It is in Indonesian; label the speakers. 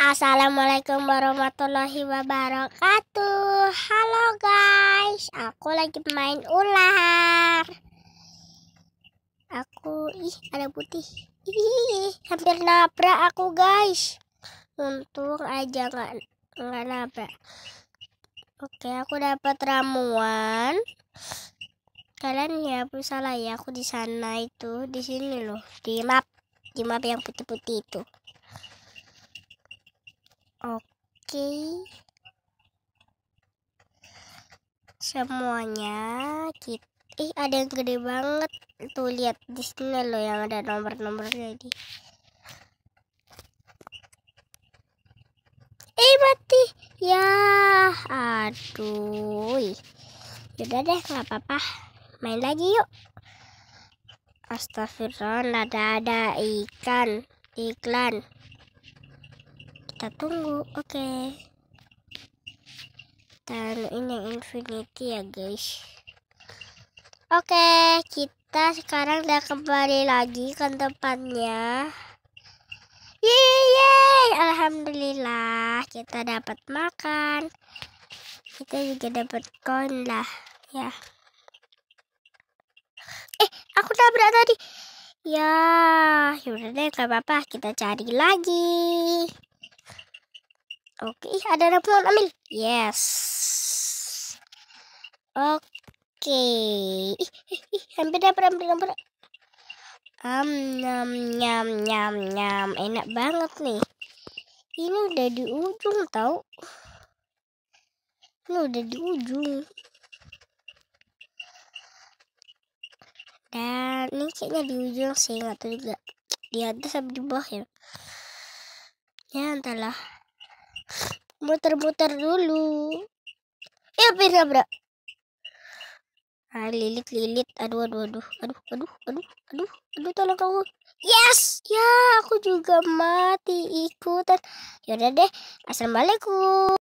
Speaker 1: Assalamualaikum warahmatullahi wabarakatuh Halo guys Aku lagi main ular Aku Ih ada putih Ih, Hampir nabrak aku guys Untung aja nggak nggak nabrak Oke aku dapat ramuan kalian ya pun salah ya aku di sana itu di sini loh di map di map yang putih-putih itu oke semuanya kita ih ada yang gede banget tuh lihat di sini loh yang ada nomor-nomornya di eh mati ya aduh udah deh nggak apa-apa main lagi yuk astagfirullah ada ada ikan iklan kita tunggu oke okay. dan ini yang infinity ya guys oke okay, kita sekarang udah kembali lagi ke tempatnya yeay, alhamdulillah kita dapat makan kita juga dapat koin lah ya aku tabrak tadi ya yaudah deh gak apa-apa kita cari lagi oke ih ada ramuan ambil yes oke ih, hampir dapat, hampir hampir um, nyam nyam nyam nyam enak banget nih ini udah di ujung tau ini udah di ujung dan ini kayaknya di ujung sih nggak tahu juga di atas atau di bawah ya ya entahlah muter-muter dulu ya hampir bro ah lilit lilit aduh aduh aduh aduh aduh aduh aduh aduh tolong kamu yes ya aku juga mati ikutan yaudah deh assalamualaikum